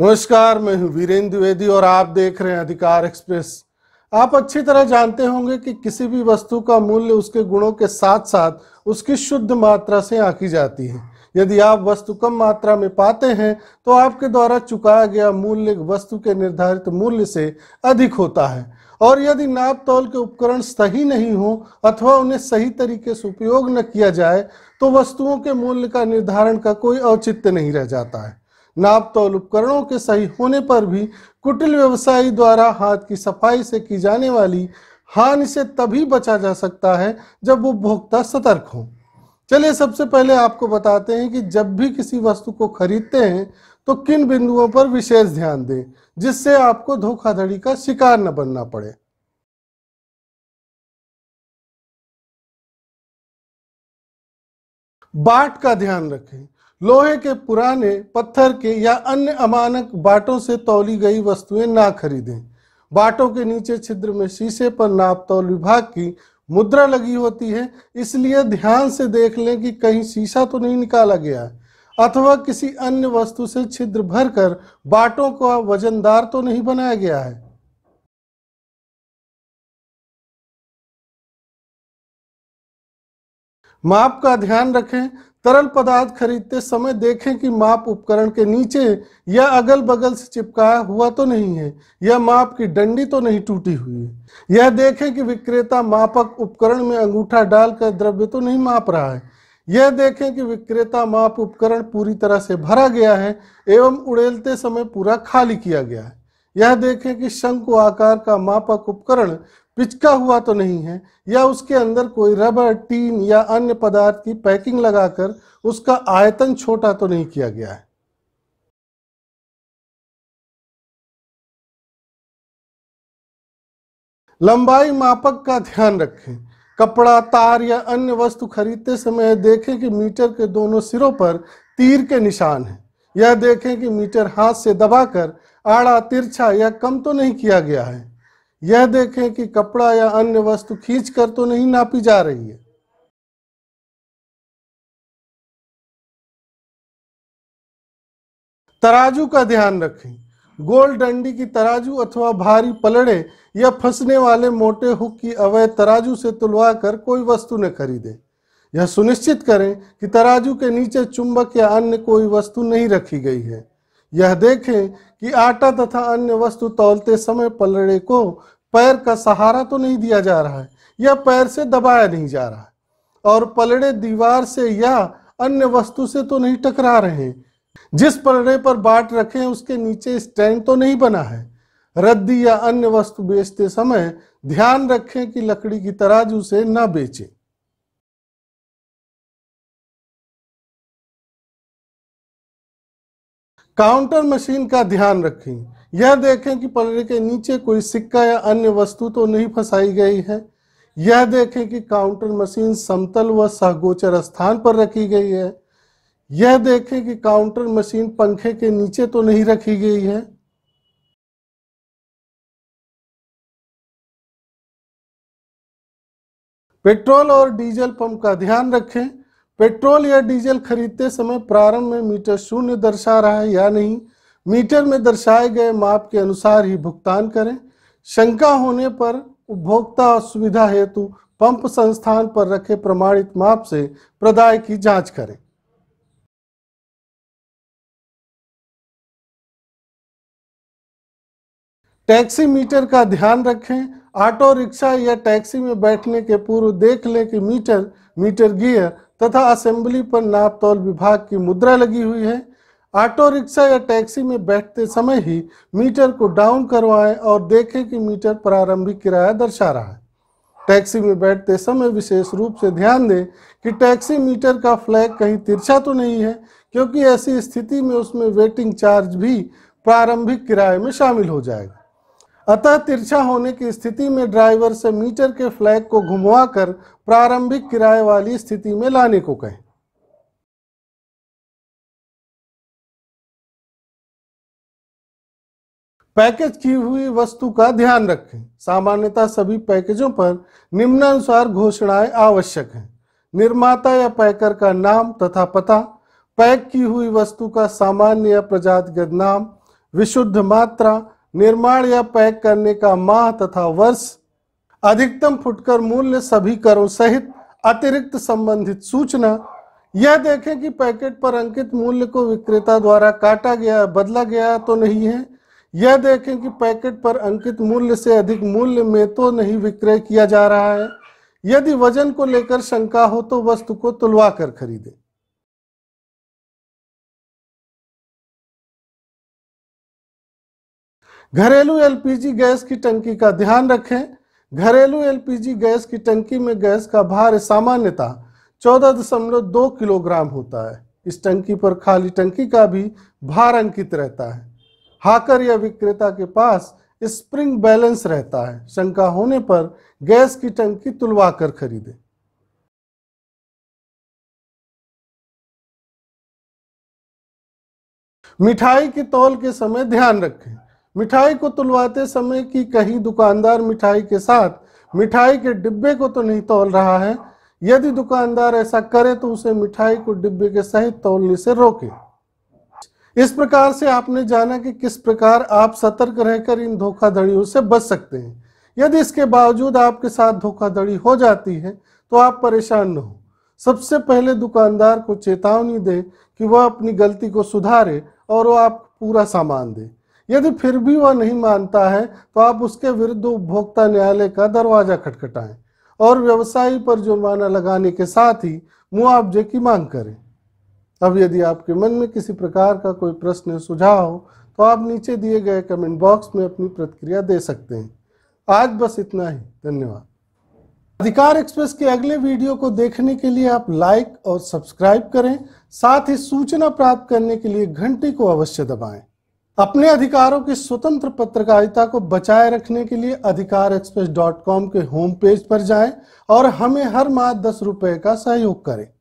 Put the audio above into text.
नमस्कार मैं हूं वीरेंद्र द्विवेदी और आप देख रहे हैं अधिकार एक्सप्रेस आप अच्छी तरह जानते होंगे कि किसी भी वस्तु का मूल्य उसके गुणों के साथ साथ उसकी शुद्ध मात्रा से आंकी जाती है यदि आप वस्तु कम मात्रा में पाते हैं तो आपके द्वारा चुकाया गया मूल्य वस्तु के निर्धारित मूल्य से अधिक होता है और यदि नाप तौल के उपकरण सही नहीं हो अथवा उन्हें सही तरीके से उपयोग न किया जाए तो वस्तुओं के मूल्य का निर्धारण का कोई औचित्य नहीं रह जाता है नाप तौल उपकरणों के सही होने पर भी कुटिल व्यवसायी द्वारा हाथ की सफाई से की जाने वाली हानि से तभी बचा जा सकता है जब उपभोक्ता सतर्क हो चलिए सबसे पहले आपको बताते हैं कि जब भी किसी वस्तु को खरीदते हैं तो किन बिंदुओं पर विशेष ध्यान दें जिससे आपको धोखाधड़ी का शिकार न बनना पड़े बाट का ध्यान रखें लोहे के पुराने पत्थर के या अन्य अमानक बाटों से तौली गई वस्तुएं ना खरीदें बाटों के नीचे छिद्र में शीशे पर नाप तौल विभाग की मुद्रा लगी होती है इसलिए ध्यान से देख लें कि कहीं शीशा तो नहीं निकाला गया अथवा किसी अन्य वस्तु से छिद्र भरकर बाटों को वजनदार तो नहीं बनाया गया है माप का ध्यान रखें तरल पदार्थ खरीदते समय देखें कि माप उपकरण के नीचे या अगल बगल से चिपकाया हुआ तो नहीं है या माप की डंडी तो नहीं टूटी हुई है यह देखें कि विक्रेता मापक उपकरण में अंगूठा डालकर द्रव्य तो नहीं माप रहा है यह देखें कि विक्रेता माप उपकरण पूरी तरह से भरा गया है एवं उड़ेलते समय पूरा खाली किया गया है यह देखें कि शंकु आकार का मापक उपकरण पिचका हुआ तो नहीं है या उसके अंदर कोई रबर टीन या अन्य पदार्थ की पैकिंग लगाकर उसका आयतन छोटा तो नहीं किया गया है लंबाई मापक का ध्यान रखें कपड़ा तार या अन्य वस्तु खरीदते समय देखें कि मीटर के दोनों सिरों पर तीर के निशान हैं यह देखें कि मीटर हाथ से दबाकर आड़ा तिरछा या कम तो नहीं किया गया है यह देखें कि कपड़ा या अन्य वस्तु खींच कर तो नहीं नापी जा रही है तराजू का ध्यान रखें गोल डंडी की तराजू अथवा भारी पलड़े या फंसने वाले मोटे हुक की अवैध तराजू से तुलवा कर कोई वस्तु न खरीदे यह सुनिश्चित करें कि तराजू के नीचे चुंबक या अन्य कोई वस्तु नहीं रखी गई है यह देखें कि आटा तथा अन्य वस्तु तौलते समय पलड़े को पैर का सहारा तो नहीं दिया जा रहा है या पैर से दबाया नहीं जा रहा है और पलड़े दीवार से या अन्य वस्तु से तो नहीं टकरा रहे हैं जिस पलड़े पर बाट रखे उसके नीचे स्टैंड तो नहीं बना है रद्दी या अन्य वस्तु बेचते समय ध्यान रखें कि लकड़ी की तराजू से न बेचें काउंटर मशीन का ध्यान रखें यह देखें कि पलड़े के नीचे कोई सिक्का या अन्य वस्तु तो नहीं फंसाई गई है यह देखें कि काउंटर मशीन समतल व सहगोचर स्थान पर रखी गई है यह देखें कि काउंटर मशीन पंखे के नीचे तो नहीं रखी गई है पेट्रोल और डीजल पंप का ध्यान रखें पेट्रोल या डीजल खरीदते समय प्रारंभ में मीटर शून्य दर्शा रहा है या नहीं मीटर में दर्शाए गए माप के अनुसार ही भुगतान करें शंका होने पर उपभोक्ता सुविधा हेतु पंप संस्थान पर रखे प्रमाणित माप से प्रदाय की जांच करें टैक्सी मीटर का ध्यान रखें ऑटो रिक्शा या टैक्सी में बैठने के पूर्व देख लें कि मीटर मीटर गियर तथा असेंबली पर नाप तौल विभाग की मुद्रा लगी हुई है ऑटो रिक्शा या टैक्सी में बैठते समय ही मीटर को डाउन करवाएं और देखें कि मीटर प्रारंभिक किराया दर्शा रहा है टैक्सी में बैठते समय विशेष रूप से ध्यान दें कि टैक्सी मीटर का फ्लैग कहीं तिरछा तो नहीं है क्योंकि ऐसी स्थिति में उसमें वेटिंग चार्ज भी प्रारंभिक किराए में शामिल हो जाएगा अतः तिरछा होने की स्थिति में ड्राइवर से मीटर के फ्लैग को घुमवा कर प्रारंभिक किराए वाली स्थिति में लाने को कहें पैकेज की हुई वस्तु का ध्यान रखें सामान्यतः सभी पैकेजों पर निम्नानुसार घोषणाएं आवश्यक हैं निर्माता या पैकर का नाम तथा पता पैक की हुई वस्तु का सामान्य या प्रजातिगत नाम विशुद्ध मात्रा निर्माण या पैक करने का माह तथा वर्ष अधिकतम फुटकर मूल्य सभी करों सहित अतिरिक्त संबंधित सूचना यह देखें कि पैकेट पर अंकित मूल्य को विक्रेता द्वारा काटा गया बदला गया तो नहीं है यह देखें कि पैकेट पर अंकित मूल्य से अधिक मूल्य में तो नहीं विक्रय किया जा रहा है यदि वजन को लेकर शंका हो तो वस्तु को तुलवा कर खरीदे घरेलू एलपीजी गैस की टंकी का ध्यान रखें घरेलू एलपीजी गैस की टंकी में गैस का भार सामान्यतः चौदह दशमलव दो किलोग्राम होता है इस टंकी पर खाली टंकी का भी भार अंकित रहता है हाकर या विक्रेता के पास स्प्रिंग बैलेंस रहता है शंका होने पर गैस की टंकी तुलवा कर खरीदे मिठाई की तौल के समय ध्यान रखें मिठाई को तुलवाते समय कि कहीं दुकानदार मिठाई के साथ मिठाई के डिब्बे को तो नहीं तोल रहा है यदि दुकानदार ऐसा करे तो उसे मिठाई को डिब्बे के सहित तोलने से रोके इस प्रकार से आपने जाना कि किस प्रकार आप सतर्क रहकर इन धोखाधड़ियों से बच सकते हैं यदि इसके बावजूद आपके साथ धोखाधड़ी हो जाती है तो आप परेशान न हो सबसे पहले दुकानदार को चेतावनी दें कि वह अपनी गलती को सुधारे और वह आप पूरा सामान दे यदि फिर भी वह नहीं मानता है तो आप उसके विरुद्ध उपभोक्ता न्यायालय का दरवाजा खटखटाएं और व्यवसायी पर जुर्माना लगाने के साथ ही मुआवजे की मांग करें अब यदि आपके मन में किसी प्रकार का कोई प्रश्न सुझाव हो तो आप नीचे दिए गए कमेंट बॉक्स में अपनी प्रतिक्रिया दे सकते हैं आज बस इतना ही धन्यवाद अधिकार एक्सप्रेस के अगले वीडियो को देखने के लिए आप लाइक और सब्सक्राइब करें साथ ही सूचना प्राप्त करने के लिए घंटी को अवश्य दबाएं अपने अधिकारों की स्वतंत्र पत्रकारिता को बचाए रखने के लिए अधिकार एक्सप्रेस डॉट कॉम के होम पेज पर जाएं और हमें हर माह दस रुपए का सहयोग करें